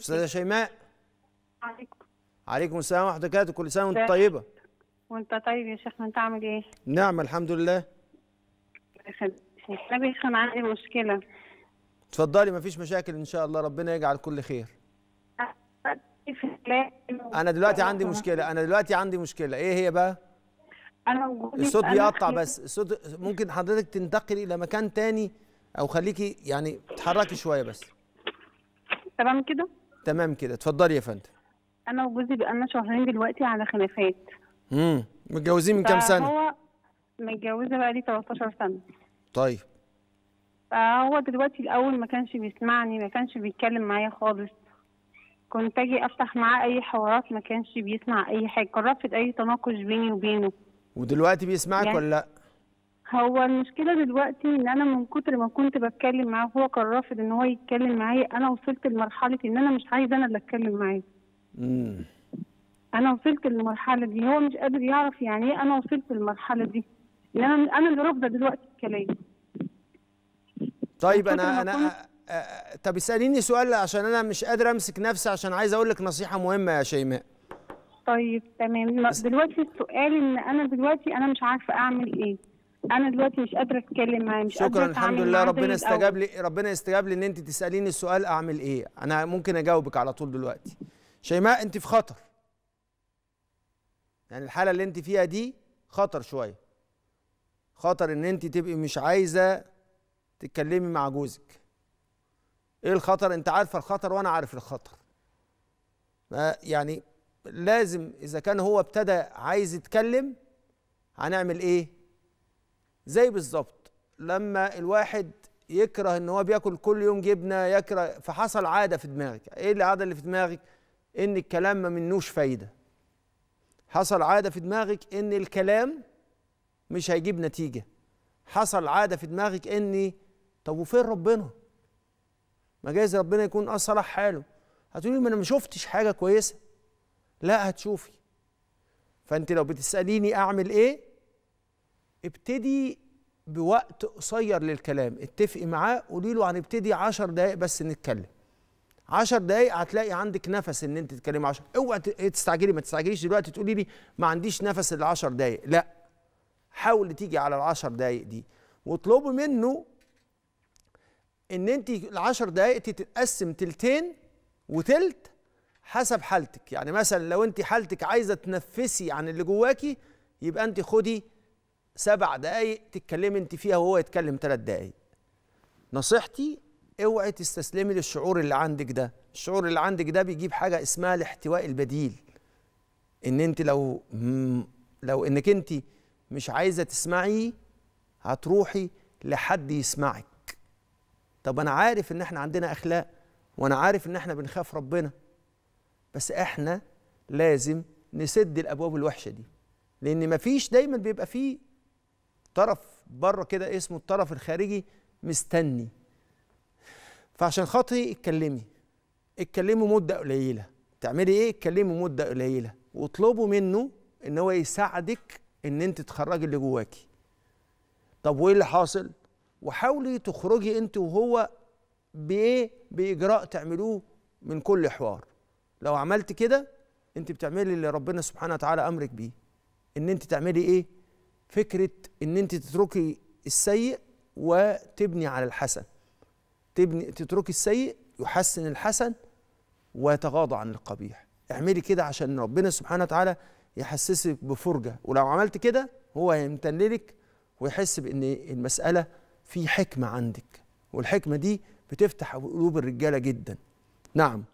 استاذه شيماء عليكم عليكم السلام ورحمه الله وبركاته كل سنه وانت طيبه وانت طيب يا شيخ انت عامل ايه نعم الحمد لله انا بيخن عندي مشكله اتفضلي مفيش مشاكل ان شاء الله ربنا يجعل كل خير انا دلوقتي عندي مشكله انا دلوقتي عندي مشكله ايه هي بقى انا الصوت بيقطع بس الصوت ممكن حضرتك تنتقلي لمكان تاني او خليكي يعني تتحركي شويه بس تمام كده تمام كده اتفضلي يا فندم انا وجوزي بقالنا شهرين دلوقتي على خلافات امم متجوزين من كام سنه هو متجوزه بقى لي 13 سنه طيب فهو دلوقتي الاول ما كانش بيسمعني ما كانش بيتكلم معايا خالص كنت اجي افتح معاه اي حوارات ما كانش بيسمع اي حاجه كان اي تناقش بيني وبينه ودلوقتي بيسمعك يعني ولا لا هو المشكله دلوقتي ان انا من كتر ما كنت بتكلم معاه هو كان رافض ان هو يتكلم معايا انا وصلت لمرحله ان انا مش عايزه انا اللي اتكلم معاه امم انا وصلت للمرحله دي هو مش قادر يعرف يعني ايه انا وصلت للمرحله دي ان انا انا اللي رافضه دلوقتي الكلام طيب انا انا طب اساليني سؤال عشان انا مش قادر امسك نفسي عشان عايز اقول لك نصيحه مهمه يا شيماء طيب تمام دلوقتي السؤال ان انا دلوقتي انا مش عارفه اعمل ايه انا دلوقتي مش قادره اتكلم معاه مش شكرا الحمد لله ربنا استجاب لي ربنا استجاب لي ان انت تساليني السؤال اعمل ايه انا ممكن اجاوبك على طول دلوقتي شيماء انت في خطر يعني الحاله اللي انت فيها دي خطر شويه خطر ان انت تبقي مش عايزه تتكلمي مع جوزك ايه الخطر انت عارفه الخطر وانا عارف الخطر يعني لازم اذا كان هو ابتدى عايز يتكلم هنعمل ايه زي بالظبط لما الواحد يكره ان هو بياكل كل يوم جبنه يكره فحصل عاده في دماغك ايه العاده اللي في دماغك ان الكلام ما منوش فايده حصل عاده في دماغك ان الكلام مش هيجيب نتيجه حصل عاده في دماغك ان طب وفين ربنا ما جايز ربنا يكون اصلح حاله هتقولي ما انا ما شفتش حاجه كويسه لا هتشوفي فانت لو بتساليني اعمل ايه ابتدي بوقت قصير للكلام اتفقي معاه قولي له هنبتدي 10 دقايق بس نتكلم 10 دقايق هتلاقي عندك نفس ان انت تتكلمي 10 اوعي إيه تستعجلي ما تستعجليش دلوقتي تقولي لي ما عنديش نفس ال 10 دقايق لا حاولي تيجي على ال 10 دقايق دي واطلبي منه ان انت ال 10 دقايق تتقسم تلتين وتلت حسب حالتك يعني مثلا لو انت حالتك عايزه تنفسي عن اللي جواكي يبقى انت خدي سبع دقايق تتكلمي انت فيها وهو يتكلم ثلاث دقايق نصيحتي اوعي تستسلمي للشعور اللي عندك ده الشعور اللي عندك ده بيجيب حاجه اسمها الاحتواء البديل ان انت لو لو انك انت مش عايزه تسمعي هتروحي لحد يسمعك طب انا عارف ان احنا عندنا اخلاق وانا عارف ان احنا بنخاف ربنا بس احنا لازم نسد الابواب الوحشه دي لان مفيش دايما بيبقى فيه طرف بره كده اسمه الطرف الخارجي مستني فعشان خاطري اتكلمي اتكلموا مده قليله تعملي ايه اتكلموا مده قليله واطلبوا منه ان هو يساعدك ان انت تخرجي اللي جواكي طب وايه اللي حاصل وحاولي تخرجي انت وهو بايه باجراء تعملوه من كل حوار لو عملت كده انت بتعملي اللي ربنا سبحانه وتعالى امرك بيه ان انت تعملي ايه فكره ان انت تتركي السيء وتبني على الحسن تبني تتركي السيء يحسن الحسن ويتغاضى عن القبيح اعملي كده عشان ربنا سبحانه وتعالى يحسسك بفرجه ولو عملت كده هو هيمتن لك ويحس بان المساله في حكمه عندك والحكمه دي بتفتح قلوب الرجاله جدا نعم